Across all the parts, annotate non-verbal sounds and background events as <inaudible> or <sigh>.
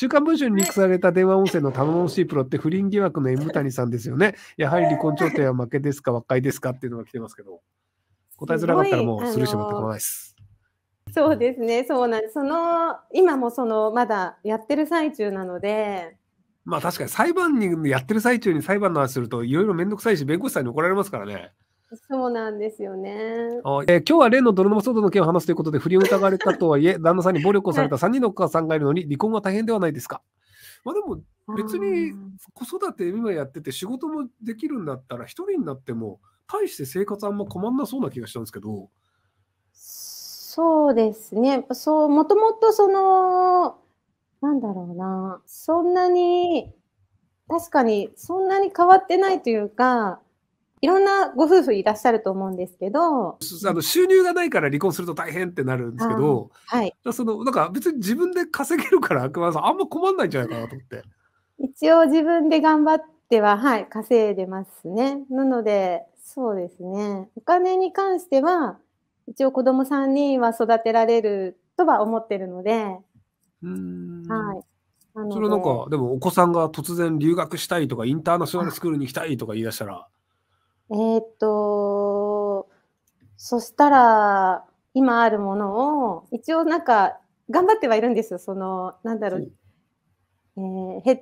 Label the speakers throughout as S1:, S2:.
S1: 週刊文春にリクされた電話音声の頼もしいプロって不倫疑惑の M 谷さんですよね。やはり離婚調停は負けですか、和解ですかっていうのが来てますけど、答えづらかったらもうするしてってこないです。
S2: そうですね、そうなんです。その今もそのまだやってる最中なので。
S1: まあ確かに裁判にやってる最中に裁判の話するといろいろ面倒くさいし弁護士さんに怒られますからね。
S2: そうなんですよね。
S1: あえー、今日は例の泥ソ騒動の件を話すということで、不倫を疑われたとはいえ、<laughs> 旦那さんに暴力をされた3人のお母さんがいるのに、離婚は大変ではないですか。まあ、でも、別に子育て今やってて、仕事もできるんだったら、1人になっても、大して生活あんま困んなそうな気がしたんですけど。
S2: そうですね。そう、もともとその、なんだろうな、そんなに、確かにそんなに変わってないというか、いろんなご夫婦いらっしゃると思うんですけど。あ
S1: の収入がないから離婚すると大変ってなるんですけど、はい、そのなんか別に自分で稼げるから、あくまさん、あんま困んないんじゃないかなと思って。
S2: 一応自分で頑張っては、はい、稼いでますね。なので、そうですね。お金に関しては、一応子供3人は育てられるとは思ってるので。うんはいそれなんか
S1: でもお子さんが突然留学したいとかインターナショナルスクールに行きたいとか言い出したら、
S2: えー、っと、そしたら、今あるものを、一応なんか、頑張ってはいるんですよ。その、なんだろう、えー、ヘッ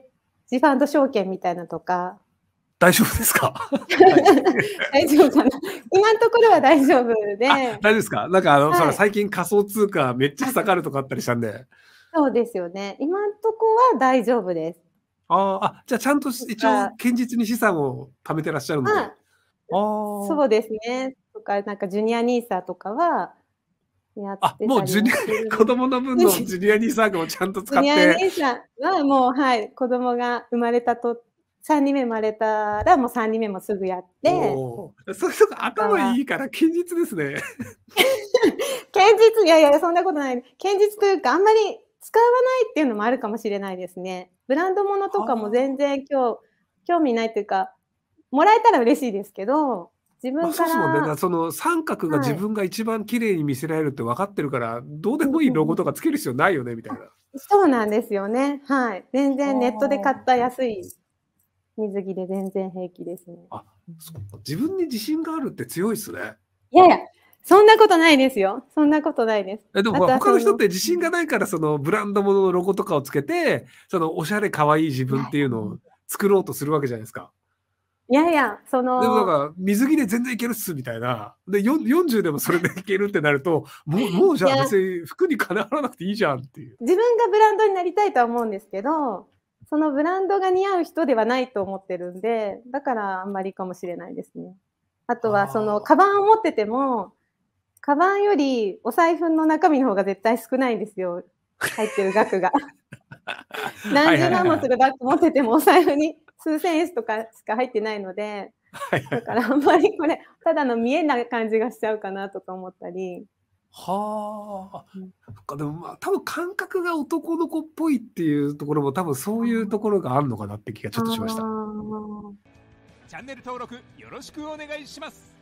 S2: ジファンド証券みたいなとか。
S1: 大丈夫ですか
S2: <laughs> 大丈夫かな今のところは大丈夫で。大
S1: 丈夫ですかなんかあの、はい、最近仮想通貨めっちゃ下がるとかあったりしたんで。
S2: そうですよね。今のとこは大丈夫です。
S1: ああ、じゃあちゃんと一応堅実に資産を貯めてらっしゃるんで。そ
S2: うですね。とか、なんかジュニアニーサとかは、やって
S1: あもうジュニア子供の分のジュニアニーサーもちゃんと使って。ジュニアニー
S2: サはもう、はい、子供が生まれたと、3人目生まれたら、もう3人目もすぐやって。そ
S1: うそうこ頭いいから、堅実ですね。
S2: 堅実、いやいや、そんなことない。堅実というか、あんまり使わないっていうのもあるかもしれないですね。ブランドものとかも全然今日、興味ないというか、もらえたら嬉しいですけど、自分から。まあ、そうそうね。
S1: その三角が自分が一番綺麗に見せられるって分かってるから、はい、どうでもいいロゴとかつける必要ないよね、みたいな。
S2: そうなんですよね。はい。全然ネットで買った安い水着で全然平気ですね。あ、
S1: そう自分に自信があるって強いですね。
S2: いやいや、そんなことないですよ。そんなことないです。えでも他の人っ
S1: て自信がないからそのブランド物のロゴとかをつけて、そのおしゃれ可愛い自分っていうのを作ろうとするわけじゃないですか。
S2: いやいや、その。でもなん
S1: か、水着で全然いけるっすみたいな。で、40でもそれでいけるってなると、もう、<laughs> もうじゃあ別に服に金払わなくていいじゃんってい
S2: う。自分がブランドになりたいとは思うんですけど、そのブランドが似合う人ではないと思ってるんで、だからあんまりかもしれないですね。あとは、その、カバンを持ってても、カバンよりお財布の中身の方が絶対少ないんですよ。入ってる額が。<laughs> 何十万もするバッグ持っててもお財布に。数千円とかしか入ってないので、はいだからあんまりこれただの見えない感じがしちゃうかなとか思ったり。
S1: はあ、うん、でもまあ多分感覚が男の子っぽいっていうところも多分そういうところがあるのかなって気がちょっとしました。チャンネル登録よろしくお願いします。